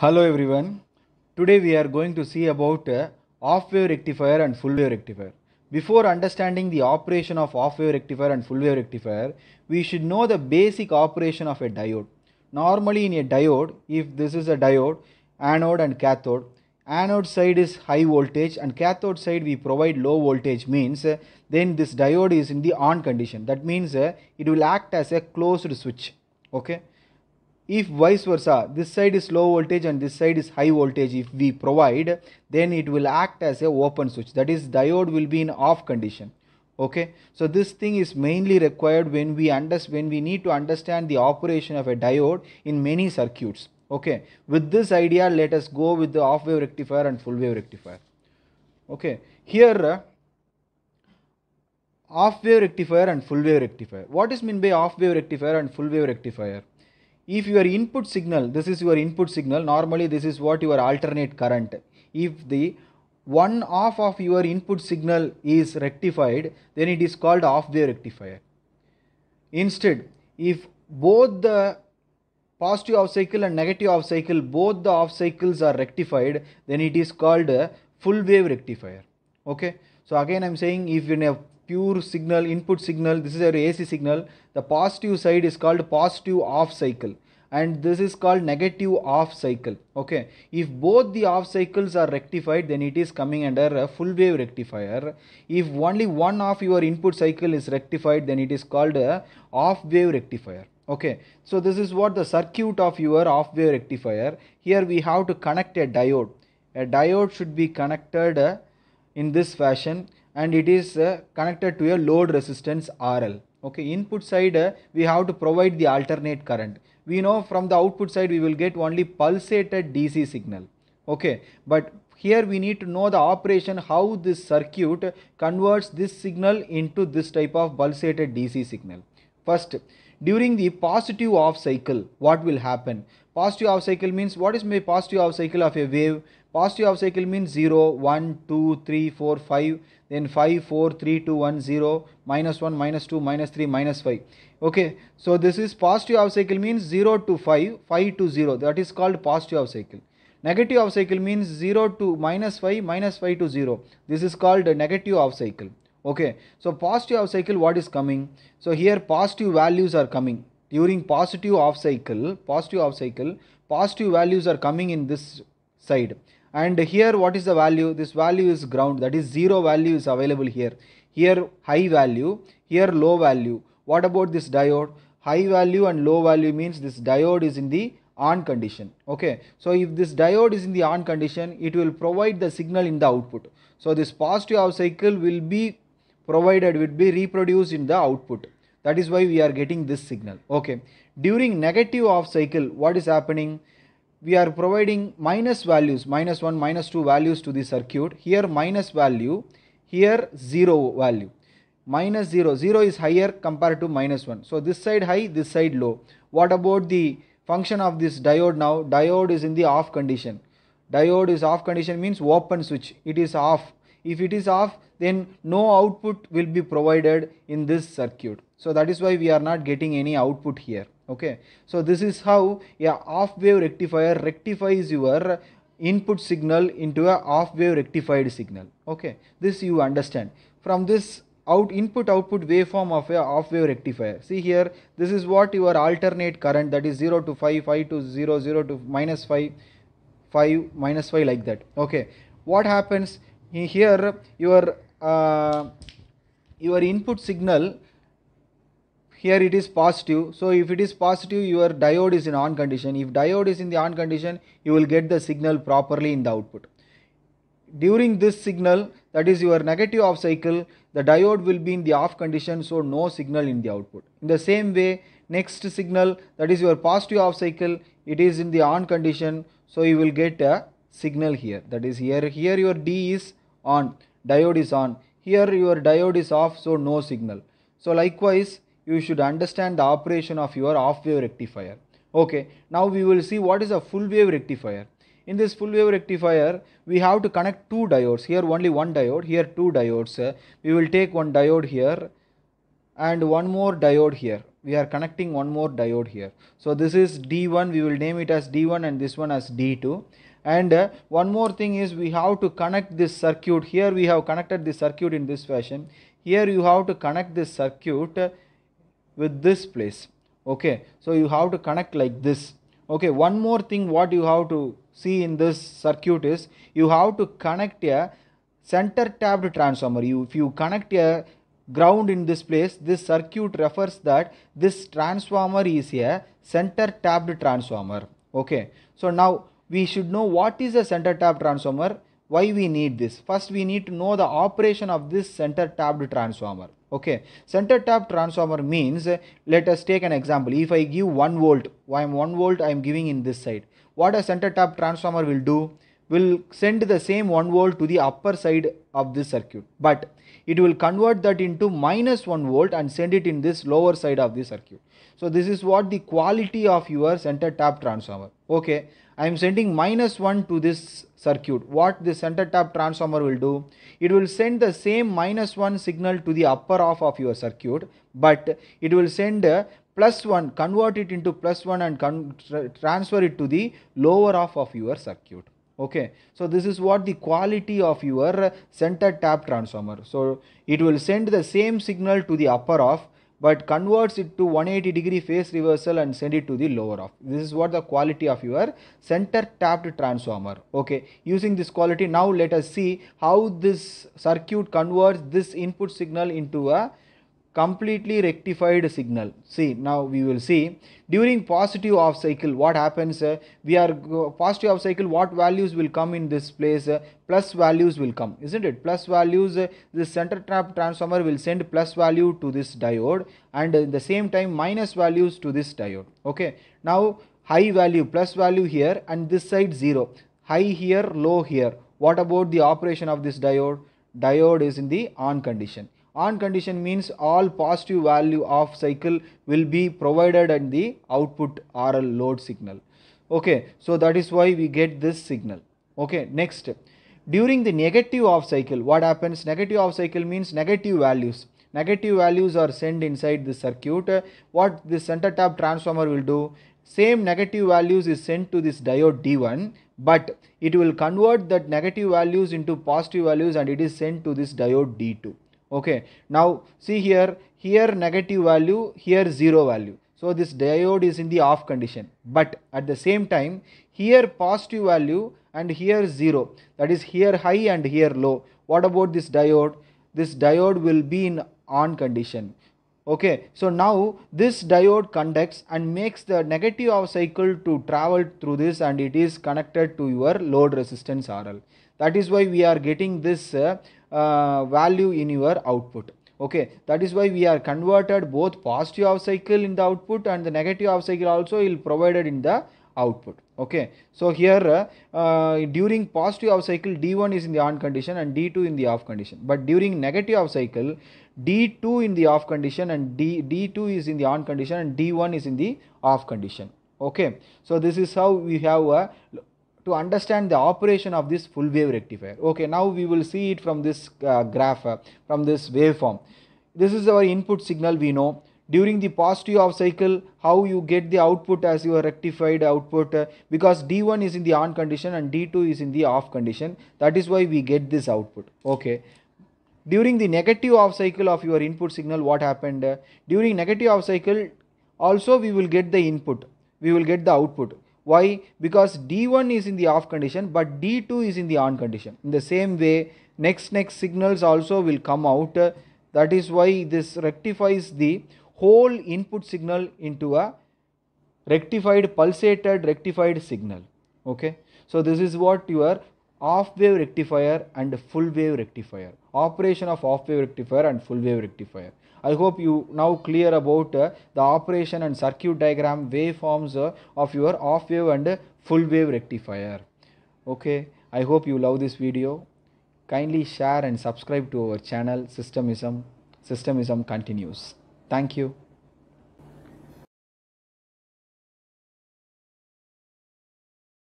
Hello everyone. Today we are going to see about uh, off wave rectifier and full wave rectifier. Before understanding the operation of off wave rectifier and full wave rectifier, we should know the basic operation of a diode. Normally in a diode, if this is a diode, anode and cathode, anode side is high voltage and cathode side we provide low voltage means uh, then this diode is in the on condition. That means uh, it will act as a closed switch. Okay if vice versa this side is low voltage and this side is high voltage if we provide then it will act as a open switch that is diode will be in off condition okay so this thing is mainly required when we under when we need to understand the operation of a diode in many circuits okay with this idea let us go with the off wave rectifier and full wave rectifier okay here off wave rectifier and full wave rectifier what is meant by off wave rectifier and full wave rectifier if your input signal this is your input signal normally this is what your alternate current if the one half of your input signal is rectified then it is called half wave rectifier instead if both the positive half cycle and negative half cycle both the half cycles are rectified then it is called full wave rectifier okay so again i'm saying if you have pure signal input signal this is your ac signal the positive side is called positive off cycle and this is called negative off cycle okay if both the off cycles are rectified then it is coming under a full wave rectifier if only one of your input cycle is rectified then it is called a off wave rectifier okay so this is what the circuit of your off wave rectifier here we have to connect a diode a diode should be connected uh, in this fashion and it is uh, connected to a load resistance RL. Okay, input side uh, we have to provide the alternate current. We know from the output side we will get only pulsated DC signal. Okay, but here we need to know the operation how this circuit converts this signal into this type of pulsated DC signal. First, during the positive off cycle, what will happen? Positive off cycle means what is my positive off cycle of a wave? Positive off cycle means 0, 1, 2, 3, 4, 5 then 5 4 3 2 1 0 minus 1 minus 2 minus 3 minus 5 okay so this is positive half cycle means 0 to 5 5 to 0 that is called positive half cycle negative half cycle means 0 to minus 5 minus 5 to 0 this is called negative half cycle okay so positive half cycle what is coming so here positive values are coming during positive half cycle positive half cycle positive values are coming in this side and here what is the value this value is ground that is zero value is available here here high value here low value what about this diode high value and low value means this diode is in the on condition okay so if this diode is in the on condition it will provide the signal in the output so this positive half cycle will be provided will be reproduced in the output that is why we are getting this signal okay during negative half cycle what is happening we are providing minus values, minus 1, minus 2 values to the circuit. Here minus value, here 0 value. Minus 0, 0 is higher compared to minus 1. So this side high, this side low. What about the function of this diode now? Diode is in the off condition. Diode is off condition means open switch. It is off. If it is off, then no output will be provided in this circuit so that is why we are not getting any output here okay so this is how a half wave rectifier rectifies your input signal into a half wave rectified signal okay this you understand from this out input output waveform of a half wave rectifier see here this is what your alternate current that is 0 to 5 5 to 0 0 to minus 5 5 minus 5 like that okay what happens here your uh, your input signal here it is positive so if it is positive your diode is in on condition if diode is in the on condition you will get the signal properly in the output during this signal that is your negative off cycle the diode will be in the off condition so no signal in the output in the same way next signal that is your positive off cycle it is in the on condition so you will get a signal here that is here here your d is on diode is on here your diode is off so no signal so likewise you should understand the operation of your off wave rectifier. Okay, now we will see what is a full wave rectifier. In this full wave rectifier, we have to connect two diodes. Here only one diode, here two diodes. Uh, we will take one diode here and one more diode here. We are connecting one more diode here. So this is D1, we will name it as D1 and this one as D2 and uh, one more thing is we have to connect this circuit here we have connected the circuit in this fashion here you have to connect this circuit uh, with this place okay so you have to connect like this okay one more thing what you have to see in this circuit is you have to connect a center tapped transformer you if you connect a ground in this place this circuit refers that this transformer is a center tapped transformer okay so now we should know what is a center tapped transformer why we need this first we need to know the operation of this center tapped transformer okay center tap transformer means let us take an example if i give 1 volt i am 1 volt i am giving in this side what a center tap transformer will do will send the same 1 volt to the upper side of this circuit but it will convert that into minus 1 volt and send it in this lower side of the circuit so this is what the quality of your center tap transformer okay I am sending minus 1 to this circuit. What the center tap transformer will do? It will send the same minus 1 signal to the upper half of your circuit, but it will send a plus plus 1, convert it into plus 1 and transfer it to the lower half of your circuit. Okay, so this is what the quality of your center tap transformer. So it will send the same signal to the upper half, but converts it to 180 degree phase reversal and send it to the lower off. This is what the quality of your center tapped transformer. Okay, using this quality now let us see how this circuit converts this input signal into a completely rectified signal. See, now we will see during positive off cycle what happens. Uh, we are positive off cycle, what values will come in this place? Uh, plus values will come, isn't it? Plus values, uh, this center trap transformer will send plus value to this diode and the same time minus values to this diode. Okay, now high value plus value here and this side 0 high here low here what about the operation of this diode diode is in the on condition on condition means all positive value of cycle will be provided at the output RL load signal. Okay, so that is why we get this signal. Okay, next. During the negative off cycle, what happens? Negative off cycle means negative values. Negative values are sent inside the circuit. What the center tap transformer will do? Same negative values is sent to this diode D1 but it will convert that negative values into positive values and it is sent to this diode D2 okay now see here here negative value here zero value so this diode is in the off condition but at the same time here positive value and here zero that is here high and here low what about this diode this diode will be in on condition okay so now this diode conducts and makes the negative of cycle to travel through this and it is connected to your load resistance RL that is why we are getting this uh, uh, value in your output okay that is why we are converted both positive half cycle in the output and the negative half cycle also will provided in the output okay so here uh, uh during positive half cycle d1 is in the on condition and d2 in the off condition but during negative half cycle d2 in the off condition and d d2 is in the on condition and d1 is in the off condition okay so this is how we have a to understand the operation of this full wave rectifier. Okay, now we will see it from this uh, graph, uh, from this waveform. This is our input signal we know. During the positive off cycle, how you get the output as your rectified output uh, because D1 is in the on condition and D2 is in the off condition. That is why we get this output. Okay. During the negative off cycle of your input signal, what happened? during negative off cycle, also we will get the input. We will get the output why? Because D1 is in the off condition but D2 is in the on condition. In the same way, next next signals also will come out. That is why this rectifies the whole input signal into a rectified pulsated rectified signal. Okay. So this is what your off wave rectifier and full wave rectifier. Operation of off wave rectifier and full wave rectifier. I hope you now clear about uh, the operation and circuit diagram waveforms uh, of your off wave and full wave rectifier. Okay, I hope you love this video. Kindly share and subscribe to our channel Systemism. Systemism continues. Thank you.